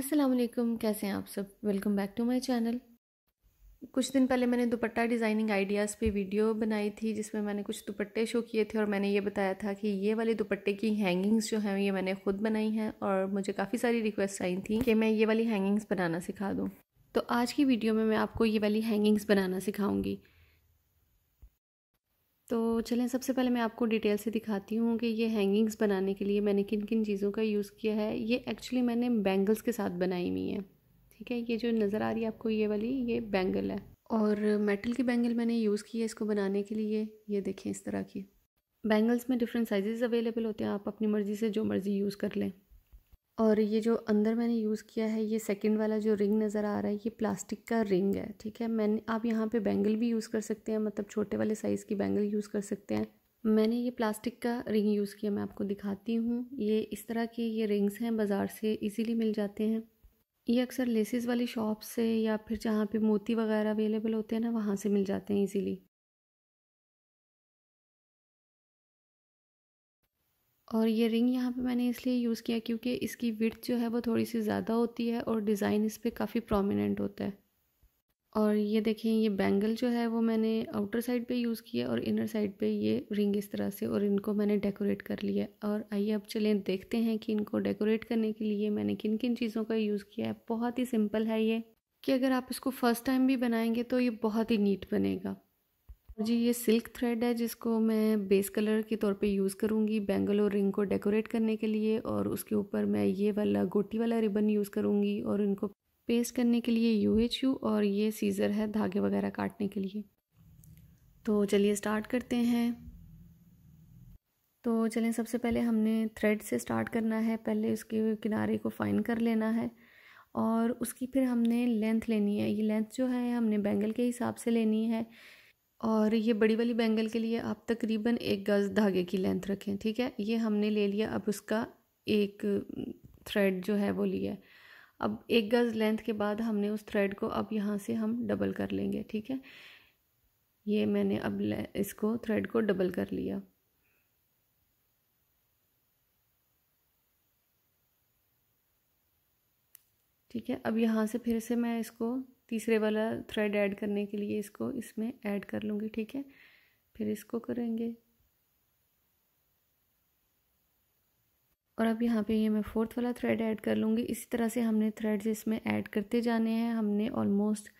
अस्सलाम वालेकुम कैसे हैं आप सब welcome back to my channel कुछ दिन पहले मैंने दुपट्टा डिज़ाइनिंग आइडियाज़ पे वीडियो बनाई थी जिसमें मैंने कुछ दुपट्टे शो किए थे और मैंने ये बताया था कि ये वाले दुपट्टे की हैंगिंग्स जो हैं ये मैंने खुद बनाई हैं और मुझे काफ़ी सारी रिक्वेस्ट आई थी कि मैं ये वाली हैंगिंग्स बनाना सिखा दूँ तो आज की वीडियो में मैं आपको ये वाली हैंगिंग्स बनाना सिखाऊँगी तो चलें सबसे पहले मैं आपको डिटेल से दिखाती हूँ कि ये हैंगिंग्स बनाने के लिए मैंने किन किन चीज़ों का यूज़ किया है ये एक्चुअली मैंने बैंगल्स के साथ बनाई हुई है ठीक है ये जो नज़र आ रही है आपको ये वाली ये बैंगल है और मेटल की बैंगल मैंने यूज़ की है इसको बनाने के लिए ये देखें इस तरह की बैंगल्स में डिफरेंट साइजेस अवेलेबल होते हैं आप अपनी मर्ज़ी से जो मर्ज़ी यूज़ कर लें और ये जो अंदर मैंने यूज़ किया है ये सेकंड वाला जो रिंग नज़र आ रहा है ये प्लास्टिक का रिंग है ठीक है मैंने आप यहाँ पे बैंगल भी यूज़ कर सकते हैं मतलब छोटे वाले साइज़ की बैंगल यूज़ कर सकते हैं मैंने ये प्लास्टिक का रिंग यूज़ किया मैं आपको दिखाती हूँ ये इस तरह के ये रिंग्स हैं बाज़ार से ईज़िली मिल जाते हैं ये अक्सर लेसिस वाली शॉप से या फिर जहाँ पर मोती वगैरह अवेलेबल होते हैं ना वहाँ से मिल जाते हैं ईज़िली और ये रिंग यहाँ पे मैंने इसलिए यूज़ किया क्योंकि इसकी विड्थ जो है वो थोड़ी सी ज़्यादा होती है और डिज़ाइन इस पर काफ़ी प्रोमिनेंट होता है और ये देखें ये बैंगल जो है वो मैंने आउटर साइड पे यूज़ किया और इनर साइड पे ये रिंग इस तरह से और इनको मैंने डेकोरेट कर लिया और आइए अब चलें देखते हैं कि इनको डेकोरेट करने के लिए मैंने किन किन चीज़ों का यूज़ किया है बहुत ही सिंपल है ये कि अगर आप इसको फर्स्ट टाइम भी बनाएंगे तो ये बहुत ही नीट बनेगा जी ये सिल्क थ्रेड है जिसको मैं बेस कलर के तौर पे यूज़ करूँगी बैंगल और रिंग को डेकोरेट करने के लिए और उसके ऊपर मैं ये वाला गोटी वाला रिबन यूज़ करूँगी और इनको पेस्ट करने के लिए यू एच यू और ये सीज़र है धागे वगैरह काटने के लिए तो चलिए स्टार्ट करते हैं तो चलें सबसे पहले हमने थ्रेड से स्टार्ट करना है पहले उसके किनारे को फाइन कर लेना है और उसकी फिर हमने लेंथ लेनी है ये लेंथ जो है हमने बैंगल के हिसाब से लेनी है और ये बड़ी वाली बैंगल के लिए आप तकरीबन एक गज़ धागे की लेंथ रखें ठीक है ये हमने ले लिया अब उसका एक थ्रेड जो है वो लिया अब एक गज़ लेंथ के बाद हमने उस थ्रेड को अब यहाँ से हम डबल कर लेंगे ठीक है ये मैंने अब इसको थ्रेड को डबल कर लिया ठीक है अब यहाँ से फिर से मैं इसको तीसरे वाला थ्रेड ऐड करने के लिए इसको इसमें ऐड कर लूँगी ठीक है फिर इसको करेंगे और अब यहाँ पे ये मैं फोर्थ वाला थ्रेड ऐड कर लूँगी इसी तरह से हमने थ्रेड्स इसमें ऐड करते जाने हैं हमने ऑलमोस्ट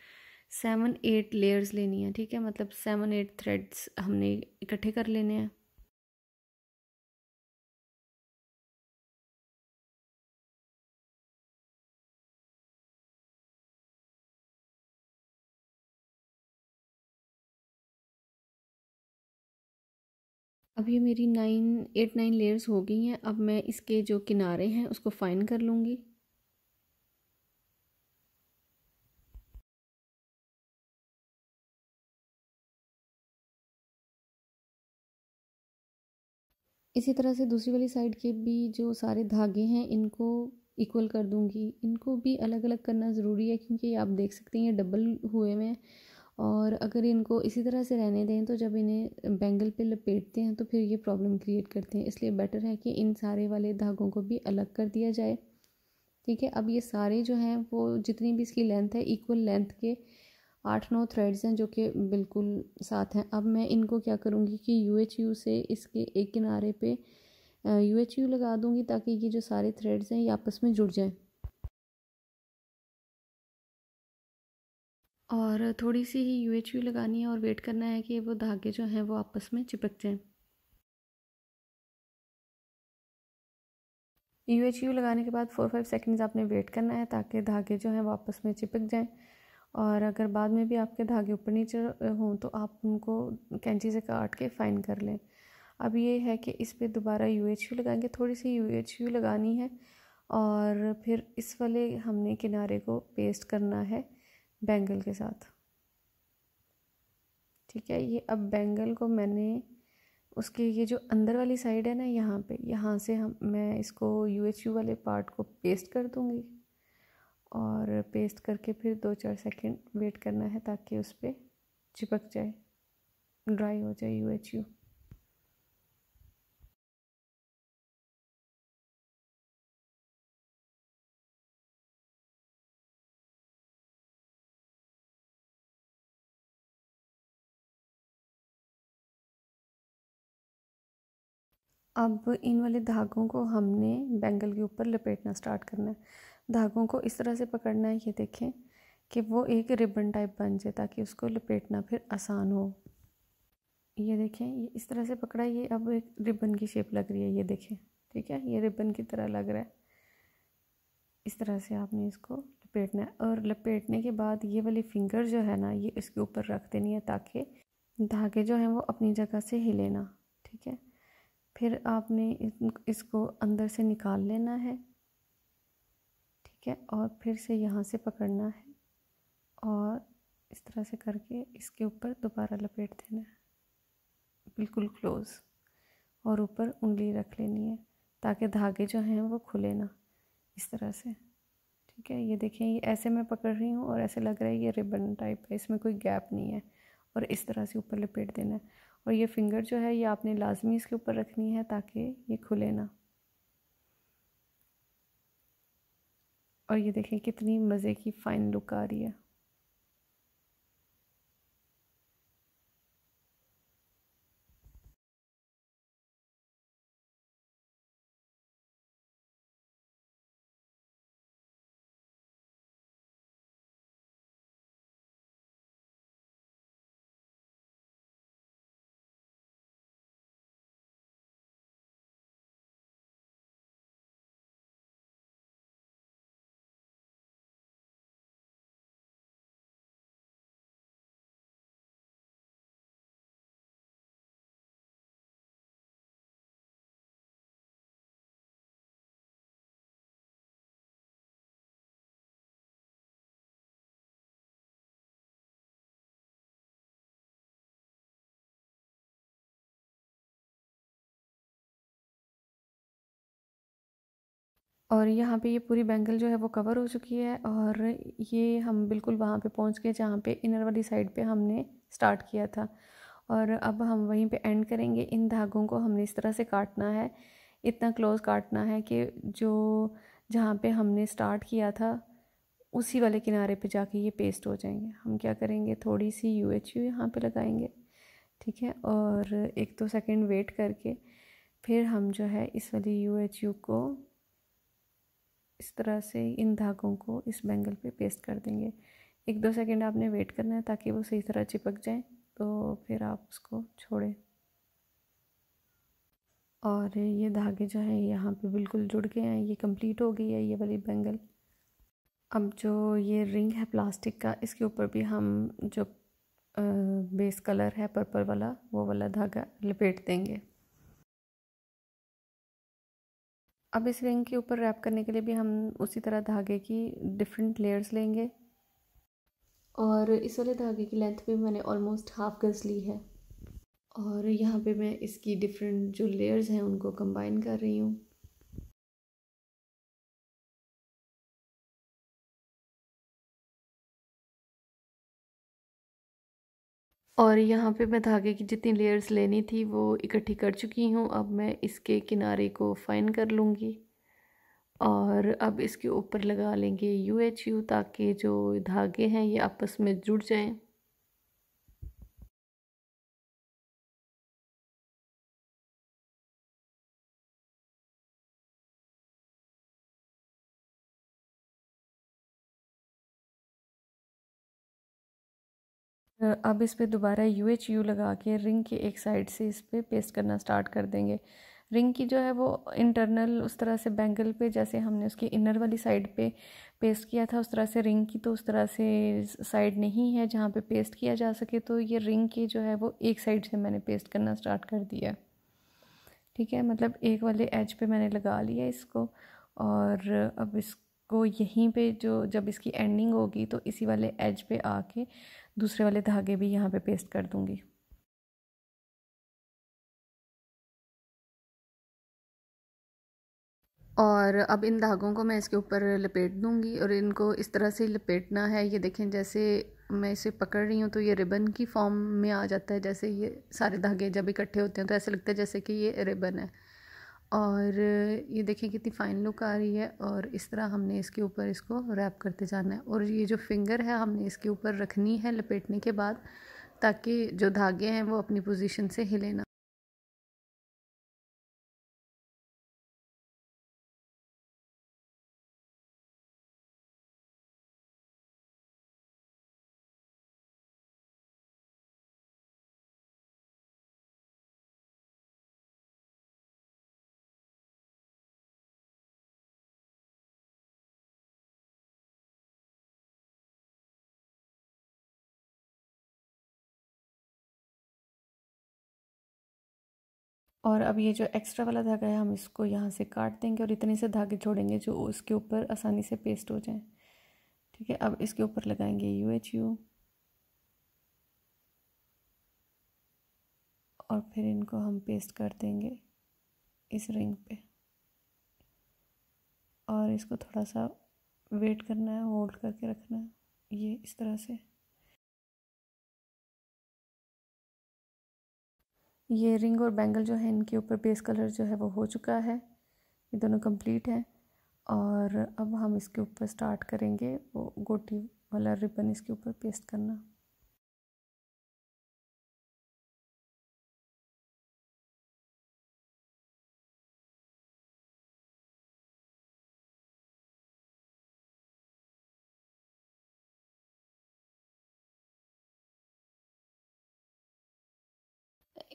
सेवन एट लेयर्स लेनी है ठीक है मतलब सेवन एट थ्रेड्स हमने इकट्ठे कर लेने हैं अब ये मेरी नाइन एट नाइन लेयर्स हो गई हैं अब मैं इसके जो किनारे हैं उसको फाइन कर लूँगी इसी तरह से दूसरी वाली साइड के भी जो सारे धागे हैं इनको इक्वल कर दूंगी इनको भी अलग अलग करना ज़रूरी है क्योंकि आप देख सकते हैं ये डबल हुए हुए हैं और अगर इनको इसी तरह से रहने दें तो जब इन्हें बैंगल पे लपेटते हैं तो फिर ये प्रॉब्लम क्रिएट करते हैं इसलिए बेटर है कि इन सारे वाले धागों को भी अलग कर दिया जाए ठीक है अब ये सारे जो हैं वो जितनी भी इसकी लेंथ है इक्वल लेंथ के आठ नौ थ्रेड्स हैं जो कि बिल्कुल साथ हैं अब मैं इनको क्या करूँगी कि यू एच यू से इसके एक किनारे पे यू एच यू लगा दूँगी ताकि ये जो सारे थ्रेड्स हैं ये आपस में जुड़ जाएँ और थोड़ी सी ही यू एच यू लगानी है और वेट करना है कि वो धागे जो हैं वो आपस में चिपक जाएं यू एच यू लगाने के बाद फोर फाइव सेकेंड्स आपने वेट करना है ताकि धागे जो हैं वो आपस में चिपक जाएं और अगर बाद में भी आपके धागे ऊपर नीचे हों तो आप उनको कैंची से काट के फाइन कर लें अब ये है कि इस पर दोबारा यू एच यू लगाएंगे थोड़ी सी यू एच यू लगानी है और फिर इस वाले हमने किनारे को पेस्ट करना है बैंगल के साथ ठीक है ये अब बैंगल को मैंने उसके ये जो अंदर वाली साइड है ना यहाँ पे यहाँ से हम मैं इसको यू एच यू वाले पार्ट को पेस्ट कर दूँगी और पेस्ट करके फिर दो चार सेकंड वेट करना है ताकि उस पर चिपक जाए ड्राई हो जाए यू एच यू अब इन वाले धागों को हमने बैंगल के ऊपर लपेटना स्टार्ट करना है धागों को इस तरह से पकड़ना है ये देखें कि वो एक रिबन टाइप बन जाए ताकि उसको लपेटना फिर आसान हो ये देखें ये इस तरह से पकड़ा ये अब एक रिबन की शेप लग रही है ये देखें ठीक है ये रिबन की तरह लग रहा है इस तरह से आपने इसको लपेटना है और लपेटने के बाद ये वाली फिंगर जो है ना ये इसके ऊपर रख देनी है ताकि धागे जो हैं वो अपनी जगह से हिले ना ठीक है फिर आपने इसको अंदर से निकाल लेना है ठीक है और फिर से यहाँ से पकड़ना है और इस तरह से करके इसके ऊपर दोबारा लपेट देना है बिल्कुल क्लोज़ और ऊपर उंगली रख लेनी है ताकि धागे जो हैं वो खुले ना इस तरह से ठीक है ये देखें ये ऐसे मैं पकड़ रही हूँ और ऐसे लग रहा है ये रिबन टाइप है इसमें कोई गैप नहीं है और इस तरह से ऊपर लपेट देना है और ये फिंगर जो है ये आपने लाजमी इसके ऊपर रखनी है ताकि ये खुले ना और ये देखें कितनी मज़े की फ़ाइन लुक आ रही है और यहाँ पे ये पूरी बैंगल जो है वो कवर हो चुकी है और ये हम बिल्कुल वहाँ पे पहुँच गए जहाँ पे इनर वाली साइड पे हमने स्टार्ट किया था और अब हम वहीं पे एंड करेंगे इन धागों को हमने इस तरह से काटना है इतना क्लोज काटना है कि जो जहाँ पे हमने स्टार्ट किया था उसी वाले किनारे पे जाके ये पेस्ट हो जाएंगे हम क्या करेंगे थोड़ी सी यू एच यू यहाँ पर लगाएंगे ठीक है और एक दो सेकेंड वेट करके फिर हम जो है इस वाली यू एच यू को इस तरह से इन धागों को इस बैंगल पे पेस्ट कर देंगे एक दो सेकंड आपने वेट करना है ताकि वो सही तरह चिपक जाए तो फिर आप उसको छोड़ें और ये धागे जो हैं यहाँ पे बिल्कुल जुड़ गए हैं ये कंप्लीट हो गई है ये वाली बैंगल अब जो ये रिंग है प्लास्टिक का इसके ऊपर भी हम जो बेस कलर है पर्पल वाला वो वाला धागा लपेट देंगे अब इस रिंग के ऊपर रैप करने के लिए भी हम उसी तरह धागे की डिफरेंट लेयर्स लेंगे और इस वाले धागे की लेंथ भी मैंने ऑलमोस्ट हाफ गज़ ली है और यहाँ पे मैं इसकी डिफरेंट जो लेयर्स हैं उनको कंबाइन कर रही हूँ और यहाँ पे मैं धागे की जितनी लेयर्स लेनी थी वो इकट्ठी कर चुकी हूँ अब मैं इसके किनारे को फाइन कर लूँगी और अब इसके ऊपर लगा लेंगे यू एच यू ताकि जो धागे हैं ये आपस में जुड़ जाएं अब इस पर दोबारा यू एच यू लगा के रिंग के एक साइड से इस पर पे पेस्ट करना स्टार्ट कर देंगे रिंग की जो है वो इंटरनल उस तरह से बैंगल पे जैसे हमने उसकी इनर वाली साइड पे पेस्ट किया था उस तरह से रिंग की तो उस तरह से साइड नहीं है जहाँ पे पेस्ट किया जा सके तो ये रिंग की जो है वो एक साइड से मैंने पेस्ट करना स्टार्ट कर दिया ठीक है मतलब एक वाले एज पे मैंने लगा लिया इसको और अब इसको यहीं पे जो जब इसकी एंडिंग होगी तो इसी वाले एज पे आके दूसरे वाले धागे भी यहाँ पे पेस्ट कर दूँगी और अब इन धागों को मैं इसके ऊपर लपेट दूंगी और इनको इस तरह से लपेटना है ये देखें जैसे मैं इसे पकड़ रही हूँ तो ये रिबन की फॉर्म में आ जाता है जैसे ये सारे धागे जब इकट्ठे होते हैं तो ऐसे लगता है जैसे कि ये रिबन है और ये देखिए कितनी फ़ाइन लुक आ रही है और इस तरह हमने इसके ऊपर इसको रैप करते जाना है और ये जो फिंगर है हमने इसके ऊपर रखनी है लपेटने के बाद ताकि जो धागे हैं वो अपनी पोजीशन से हिले ना और अब ये जो एक्स्ट्रा वाला धागा है हम इसको यहाँ से काट देंगे और इतने से धागे छोड़ेंगे जो उसके ऊपर आसानी से पेस्ट हो जाए ठीक है अब इसके ऊपर लगाएंगे यू एच यू और फिर इनको हम पेस्ट कर देंगे इस रिंग पे और इसको थोड़ा सा वेट करना है होल्ड करके रखना है ये इस तरह से ये रिंग और बैंगल जो है इनके ऊपर बेस कलर जो है वो हो चुका है ये दोनों कंप्लीट हैं और अब हम इसके ऊपर स्टार्ट करेंगे वो गोटी वाला रिबन इसके ऊपर पेस्ट करना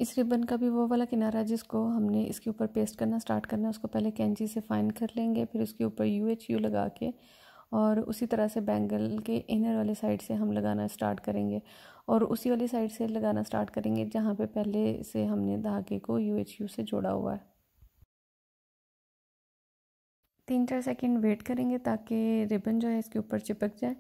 इस रिबन का भी वो वाला किनारा जिसको हमने इसके ऊपर पेस्ट करना स्टार्ट करना है उसको पहले कैंची से फाइन कर लेंगे फिर उसके ऊपर यू एच यू लगा के और उसी तरह से बैंगल के इनर वाले साइड से हम लगाना स्टार्ट करेंगे और उसी वाली साइड से लगाना स्टार्ट करेंगे जहाँ पे पहले से हमने धागे को यू एच यू से जोड़ा हुआ है तीन चार सेकेंड वेट करेंगे ताकि रिबन जो है इसके ऊपर चिपक जाए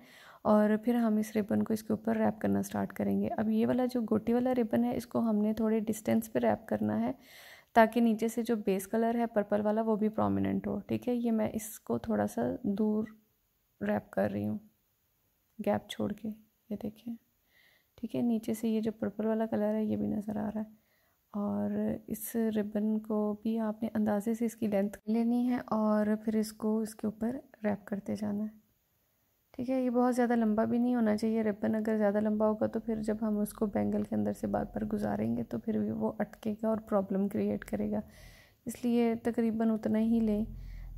और फिर हम इस रिबन को इसके ऊपर रैप करना स्टार्ट करेंगे अब ये वाला जो गोटी वाला रिबन है इसको हमने थोड़े डिस्टेंस पे रैप करना है ताकि नीचे से जो बेस कलर है पर्पल वाला वो भी प्रोमिनेंट हो ठीक है ये मैं इसको थोड़ा सा दूर रैप कर रही हूँ गैप छोड़ के ये देखिए ठीक है नीचे से ये जो पर्पल वाला कलर है ये भी नज़र आ रहा है और इस रिबन को भी आपने अंदाजे से इसकी लेंथ लेनी है और फिर इसको इसके ऊपर रैप करते जाना है ठीक है ये बहुत ज़्यादा लंबा भी नहीं होना चाहिए रिबन अगर ज़्यादा लंबा होगा तो फिर जब हम उसको बैंगल के अंदर से बार बार गुजारेंगे तो फिर भी वो अटकेगा और प्रॉब्लम क्रिएट करेगा इसलिए तकरीबन उतना ही लें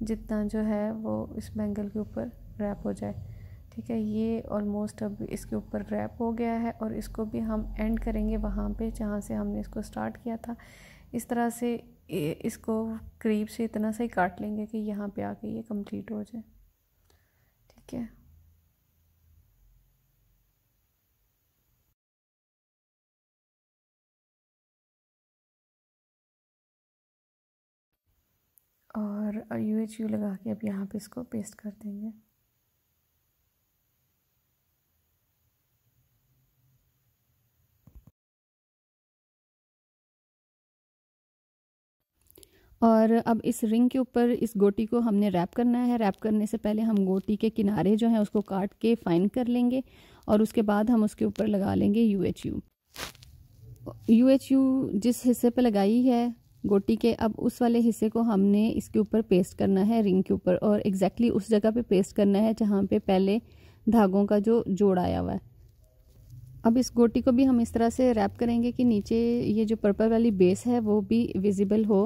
जितना जो है वो इस बैंगल के ऊपर रैप हो जाए ठीक है ये ऑलमोस्ट अब इसके ऊपर रैप हो गया है और इसको भी हम एंड करेंगे वहाँ पे जहाँ से हमने इसको स्टार्ट किया था इस तरह से इसको करीब से इतना सा ही काट लेंगे कि यहाँ पे आके ये कंप्लीट हो जाए ठीक है और यू एच यू लगा के अब यहाँ पे इसको पेस्ट कर देंगे और अब इस रिंग के ऊपर इस गोटी को हमने रैप करना है रैप करने से पहले हम गोटी के किनारे जो हैं उसको काट के फाइन कर लेंगे और उसके बाद हम उसके ऊपर लगा लेंगे U H U U H U जिस हिस्से पे लगाई है गोटी के अब उस वाले हिस्से को हमने इसके ऊपर पेस्ट करना है रिंग के ऊपर और एग्जैक्टली उस जगह पे पेस्ट करना है जहाँ पे पहले धागों का जो जोड़ आया हुआ है अब इस गोटी को भी हम इस तरह से रैप करेंगे कि नीचे ये जो पर्पल वाली बेस है वो भी विजिबल हो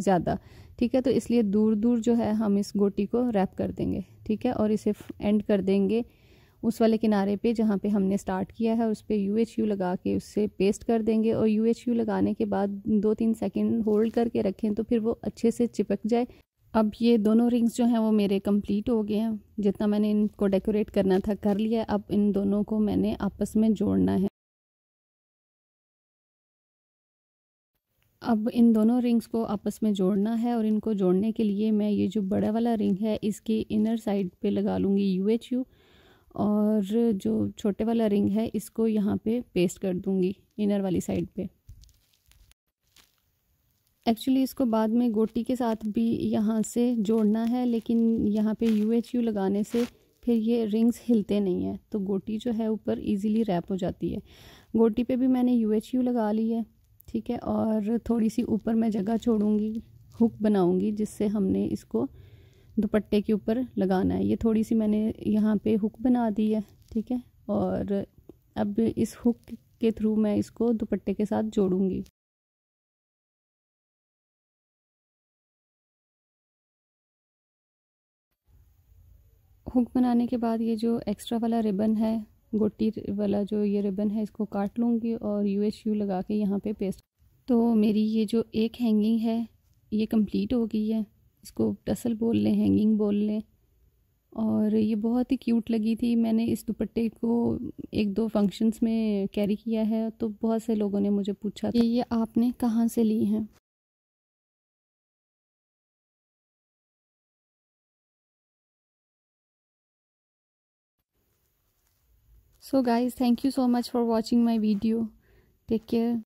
ज़्यादा ठीक है तो इसलिए दूर दूर जो है हम इस गोटी को रैप कर देंगे ठीक है और इसे एंड कर देंगे उस वाले किनारे पे जहाँ पे हमने स्टार्ट किया है उस पर यू एच यू लगा के उससे पेस्ट कर देंगे और यू एच यू लगाने के बाद दो तीन सेकेंड होल्ड करके रखें तो फिर वो अच्छे से चिपक जाए अब ये दोनों रिंग्स जो हैं वो मेरे कंप्लीट हो गए हैं जितना मैंने इनको डेकोरेट करना था कर लिया अब इन दोनों को मैंने आपस में जोड़ना है अब इन दोनों रिंग्स को आपस में जोड़ना है और इनको जोड़ने के लिए मैं ये जो बड़ा वाला रिंग है इसकी इनर साइड पे लगा लूँगी यू एच यू और जो छोटे वाला रिंग है इसको यहाँ पे पेस्ट कर दूँगी इनर वाली साइड पे एक्चुअली इसको बाद में गोटी के साथ भी यहाँ से जोड़ना है लेकिन यहाँ पे यू एच यू लगाने से फिर ये रिंग्स हिलते नहीं हैं तो गोटी जो है ऊपर इजीली रैप हो जाती है गोटी पे भी मैंने यू एच यू लगा ली है ठीक है और थोड़ी सी ऊपर मैं जगह छोड़ूंगी हुक बनाऊंगी जिससे हमने इसको दुपट्टे के ऊपर लगाना है ये थोड़ी सी मैंने यहाँ पे हुक बना दी है ठीक है और अब इस हुक के थ्रू मैं इसको दुपट्टे के साथ जोड़ूंगी हुक बनाने के बाद ये जो एक्स्ट्रा वाला रिबन है गोटी वाला जो ये रिबन है इसको काट लूँगी और यू एच यू लगा के यहाँ पे पेस्ट तो मेरी ये जो एक हैंगिंग है ये कंप्लीट हो गई है इसको टसल बोल लें हैंगिंग बोल लें और ये बहुत ही क्यूट लगी थी मैंने इस दुपट्टे को एक दो फंक्शंस में कैरी किया है तो बहुत से लोगों ने मुझे पूछा कि ये आपने कहाँ से ली हैं so guys thank you so much for watching my video take care